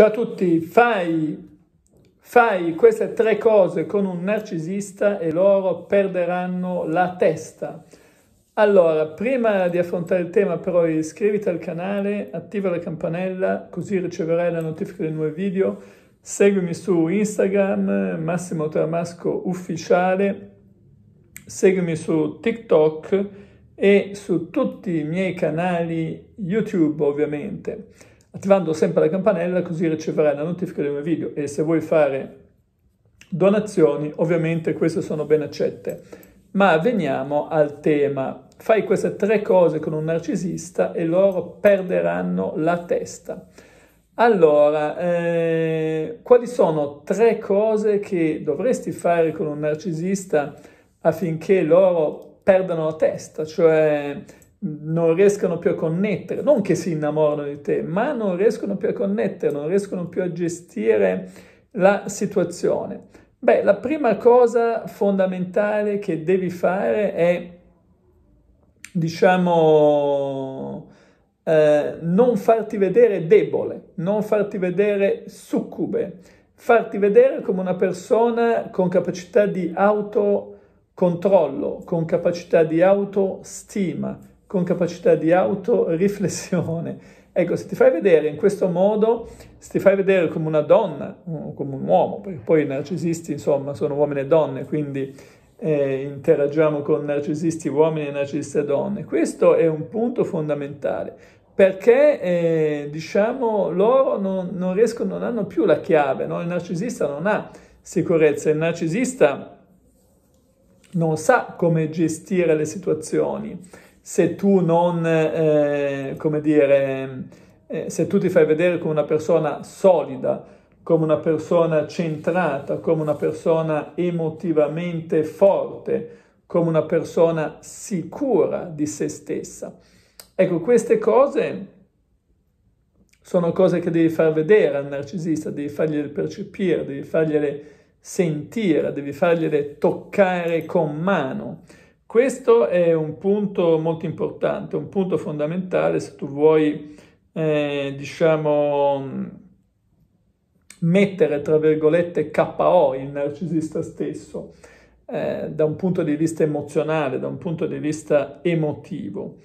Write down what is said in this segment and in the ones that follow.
Ciao a tutti, fai, fai queste tre cose con un narcisista e loro perderanno la testa. Allora, prima di affrontare il tema però iscriviti al canale, attiva la campanella così riceverai la notifica dei nuovi video, seguimi su Instagram, Massimo Tramasco Ufficiale, seguimi su TikTok e su tutti i miei canali YouTube ovviamente attivando sempre la campanella così riceverai la notifica del mio video e se vuoi fare donazioni ovviamente queste sono ben accette. Ma veniamo al tema. Fai queste tre cose con un narcisista e loro perderanno la testa. Allora, eh, quali sono tre cose che dovresti fare con un narcisista affinché loro perdano la testa? Cioè, non riescono più a connettere, non che si innamorano di te, ma non riescono più a connettere, non riescono più a gestire la situazione? Beh, la prima cosa fondamentale che devi fare è, diciamo, eh, non farti vedere debole, non farti vedere succube, farti vedere come una persona con capacità di autocontrollo, con capacità di autostima, con capacità di autoriflessione. Ecco, se ti fai vedere in questo modo, se ti fai vedere come una donna, come un uomo, perché poi i narcisisti, insomma, sono uomini e donne, quindi eh, interagiamo con narcisisti uomini e narcisiste donne. Questo è un punto fondamentale, perché, eh, diciamo, loro non, non, riescono, non hanno più la chiave, no? il narcisista non ha sicurezza, il narcisista non sa come gestire le situazioni se tu non, eh, come dire, eh, se tu ti fai vedere come una persona solida, come una persona centrata, come una persona emotivamente forte, come una persona sicura di se stessa. Ecco, queste cose sono cose che devi far vedere al narcisista, devi fargliele percepire, devi fargliele sentire, devi fargliele toccare con mano. Questo è un punto molto importante, un punto fondamentale se tu vuoi, eh, diciamo, mettere, tra virgolette, KO il narcisista stesso, eh, da un punto di vista emozionale, da un punto di vista emotivo.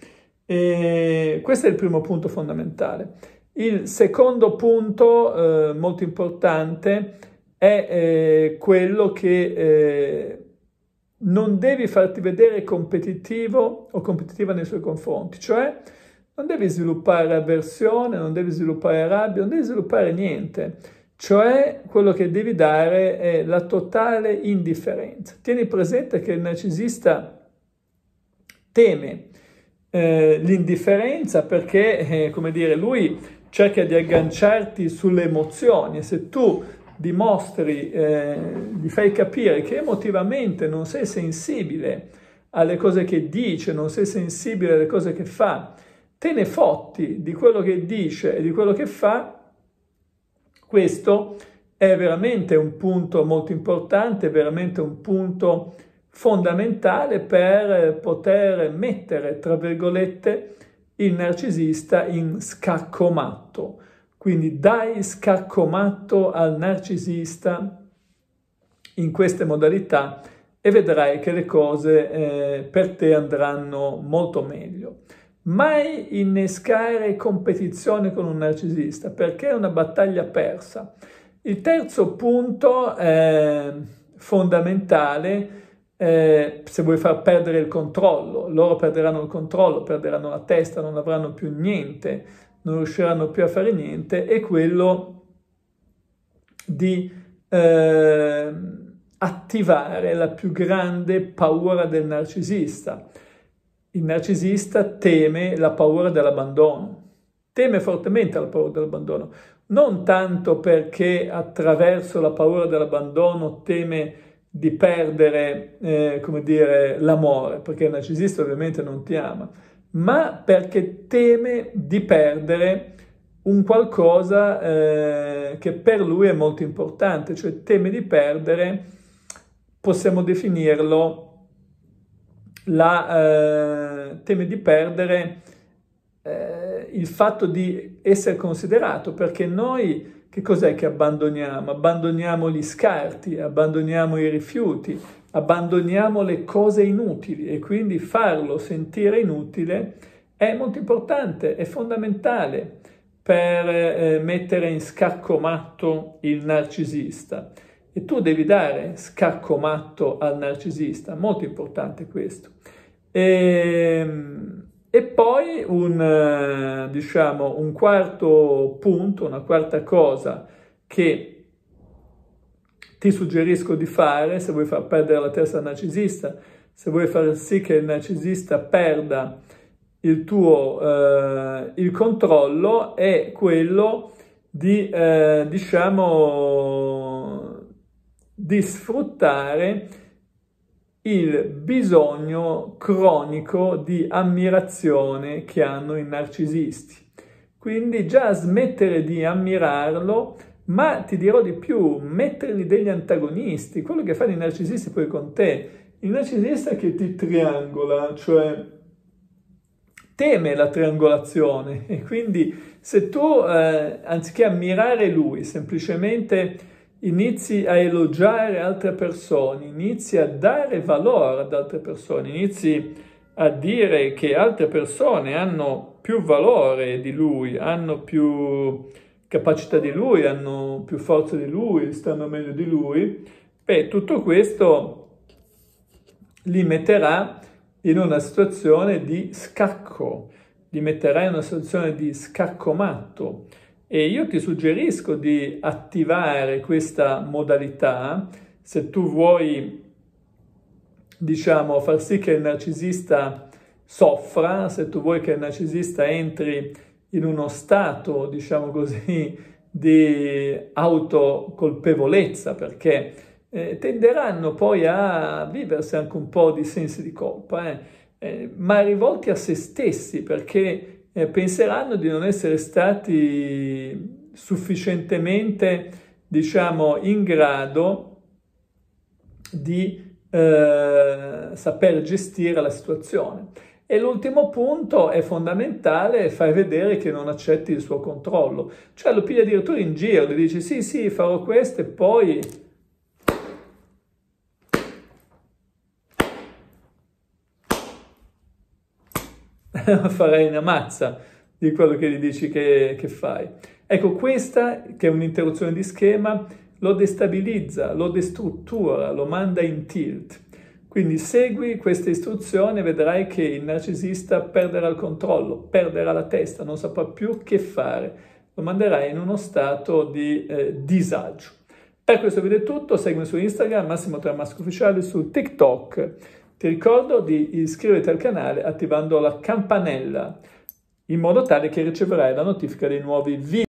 E questo è il primo punto fondamentale. Il secondo punto eh, molto importante è eh, quello che eh, non devi farti vedere competitivo o competitiva nei suoi confronti, cioè non devi sviluppare avversione, non devi sviluppare rabbia, non devi sviluppare niente, cioè quello che devi dare è la totale indifferenza. Tieni presente che il narcisista teme eh, l'indifferenza perché, eh, come dire, lui cerca di agganciarti sulle emozioni e se tu dimostri, eh, gli fai capire che emotivamente non sei sensibile alle cose che dice, non sei sensibile alle cose che fa, te ne fotti di quello che dice e di quello che fa, questo è veramente un punto molto importante, veramente un punto fondamentale per poter mettere, tra virgolette, il narcisista in scacco matto. Quindi dai scacco matto al narcisista in queste modalità e vedrai che le cose eh, per te andranno molto meglio. Mai innescare competizione con un narcisista perché è una battaglia persa. Il terzo punto eh, fondamentale eh, se vuoi far perdere il controllo, loro perderanno il controllo, perderanno la testa, non avranno più niente, non riusciranno più a fare niente, è quello di eh, attivare la più grande paura del narcisista. Il narcisista teme la paura dell'abbandono, teme fortemente la paura dell'abbandono, non tanto perché attraverso la paura dell'abbandono teme di perdere, eh, come dire, l'amore, perché il narcisista ovviamente non ti ama, ma perché teme di perdere un qualcosa eh, che per lui è molto importante, cioè teme di perdere, possiamo definirlo, la, eh, teme di perdere eh, il fatto di essere considerato, perché noi che cos'è che abbandoniamo? Abbandoniamo gli scarti, abbandoniamo i rifiuti, abbandoniamo le cose inutili e quindi farlo sentire inutile è molto importante, è fondamentale per eh, mettere in scacco matto il narcisista. E tu devi dare scacco matto al narcisista, molto importante questo. E, ehm, e poi un, eh, diciamo, un quarto punto, una quarta cosa che ti suggerisco di fare se vuoi far perdere la testa al narcisista, se vuoi far sì che il narcisista perda il tuo eh, il controllo è quello di eh, diciamo di sfruttare il bisogno cronico di ammirazione che hanno i narcisisti. Quindi già smettere di ammirarlo ma ti dirò di più, metterli degli antagonisti, quello che fanno i narcisisti poi con te, il narcisista che ti triangola, cioè teme la triangolazione e quindi se tu eh, anziché ammirare lui semplicemente inizi a elogiare altre persone, inizi a dare valore ad altre persone, inizi a dire che altre persone hanno più valore di lui, hanno più capacità di lui, hanno più forza di lui, stanno meglio di lui, beh, tutto questo li metterà in una situazione di scacco, li metterà in una situazione di scacco matto. E io ti suggerisco di attivare questa modalità se tu vuoi, diciamo, far sì che il narcisista soffra, se tu vuoi che il narcisista entri in uno stato, diciamo così, di autocolpevolezza perché eh, tenderanno poi a viversi anche un po' di sensi di colpa, eh, eh, ma rivolti a se stessi perché eh, penseranno di non essere stati sufficientemente, diciamo, in grado di eh, saper gestire la situazione. E l'ultimo punto è fondamentale, fai vedere che non accetti il suo controllo. Cioè lo pigli addirittura in giro, gli dici sì sì farò questo e poi... farai una mazza di quello che gli dici che, che fai. Ecco, questa che è un'interruzione di schema lo destabilizza, lo destruttura, lo manda in tilt. Quindi segui queste istruzioni e vedrai che il narcisista perderà il controllo, perderà la testa, non saprà più che fare, lo manderai in uno stato di eh, disagio. Per questo video è tutto, seguimi su Instagram, Massimo Tramasco Ufficiale, su TikTok. Ti ricordo di iscriverti al canale attivando la campanella in modo tale che riceverai la notifica dei nuovi video.